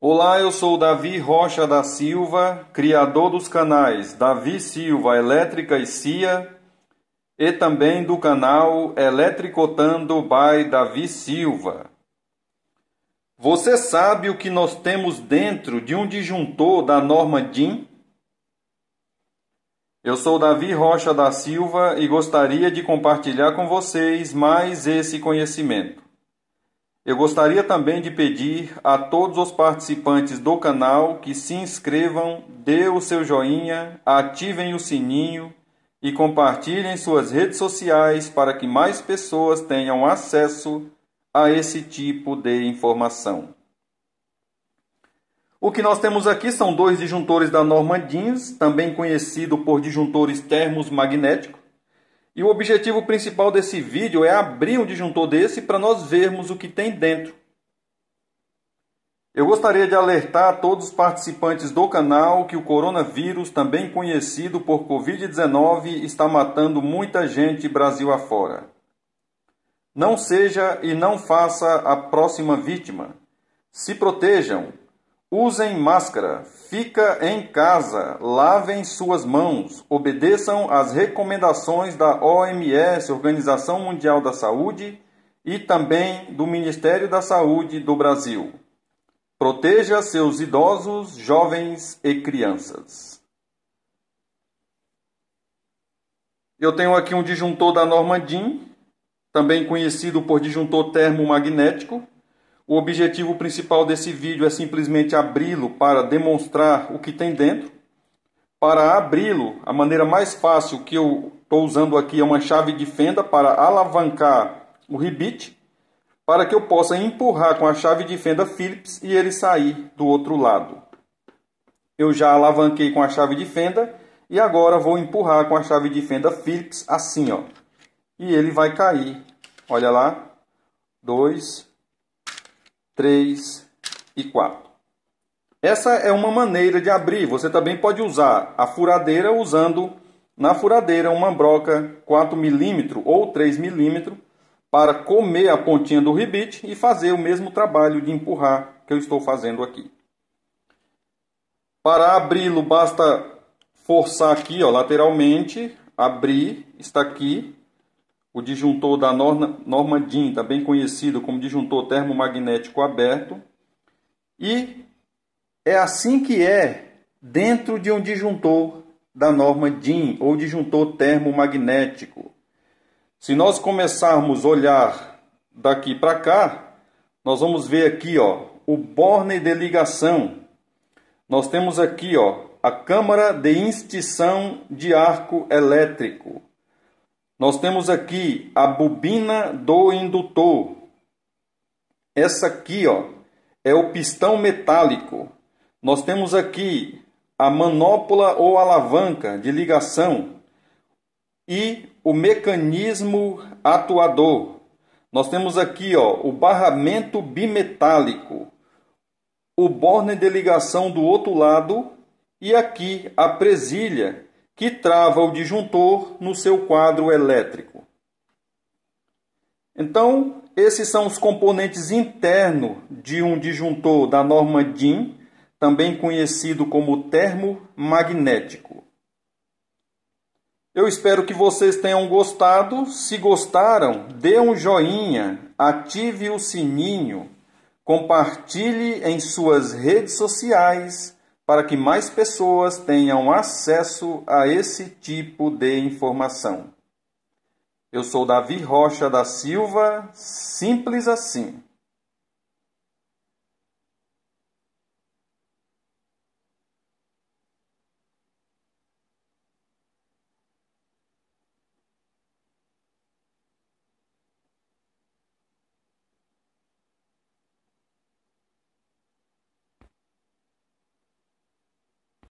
Olá, eu sou Davi Rocha da Silva, criador dos canais Davi Silva Elétrica e Cia e também do canal Eletricotando by Davi Silva. Você sabe o que nós temos dentro de um disjuntor da norma DIN? Eu sou Davi Rocha da Silva e gostaria de compartilhar com vocês mais esse conhecimento. Eu gostaria também de pedir a todos os participantes do canal que se inscrevam, dê o seu joinha, ativem o sininho e compartilhem suas redes sociais para que mais pessoas tenham acesso a esse tipo de informação. O que nós temos aqui são dois disjuntores da Norman Jeans, também conhecido por disjuntores termos magnéticos e o objetivo principal desse vídeo é abrir um disjuntor desse para nós vermos o que tem dentro. Eu gostaria de alertar todos os participantes do canal que o coronavírus, também conhecido por Covid-19, está matando muita gente Brasil afora. Não seja e não faça a próxima vítima. Se protejam, Usem máscara, fica em casa, lavem suas mãos, obedeçam às recomendações da OMS, Organização Mundial da Saúde, e também do Ministério da Saúde do Brasil. Proteja seus idosos, jovens e crianças. Eu tenho aqui um disjuntor da Normandim, também conhecido por disjuntor termomagnético, o objetivo principal desse vídeo é simplesmente abri-lo para demonstrar o que tem dentro. Para abri-lo, a maneira mais fácil que eu estou usando aqui é uma chave de fenda para alavancar o rebite, para que eu possa empurrar com a chave de fenda Phillips e ele sair do outro lado. Eu já alavanquei com a chave de fenda e agora vou empurrar com a chave de fenda Phillips assim, ó. E ele vai cair. Olha lá. Dois, 3 e 4. Essa é uma maneira de abrir. Você também pode usar a furadeira usando na furadeira uma broca 4 mm ou 3 mm para comer a pontinha do ribite e fazer o mesmo trabalho de empurrar que eu estou fazendo aqui. Para abri-lo basta forçar aqui ó, lateralmente, abrir, está aqui, o disjuntor da norma Normandin, também conhecido como disjuntor termomagnético aberto. E é assim que é dentro de um disjuntor da norma DIN ou disjuntor termomagnético. Se nós começarmos a olhar daqui para cá, nós vamos ver aqui ó, o borne de ligação. Nós temos aqui ó, a câmara de extinção de arco elétrico. Nós temos aqui a bobina do indutor. Essa aqui, ó, é o pistão metálico. Nós temos aqui a manopla ou alavanca de ligação e o mecanismo atuador. Nós temos aqui, ó, o barramento bimetálico, o borne de ligação do outro lado e aqui a presilha que trava o disjuntor no seu quadro elétrico. Então, esses são os componentes internos de um disjuntor da norma DIN, também conhecido como termomagnético. Eu espero que vocês tenham gostado. Se gostaram, dê um joinha, ative o sininho, compartilhe em suas redes sociais para que mais pessoas tenham acesso a esse tipo de informação. Eu sou Davi Rocha da Silva, simples assim.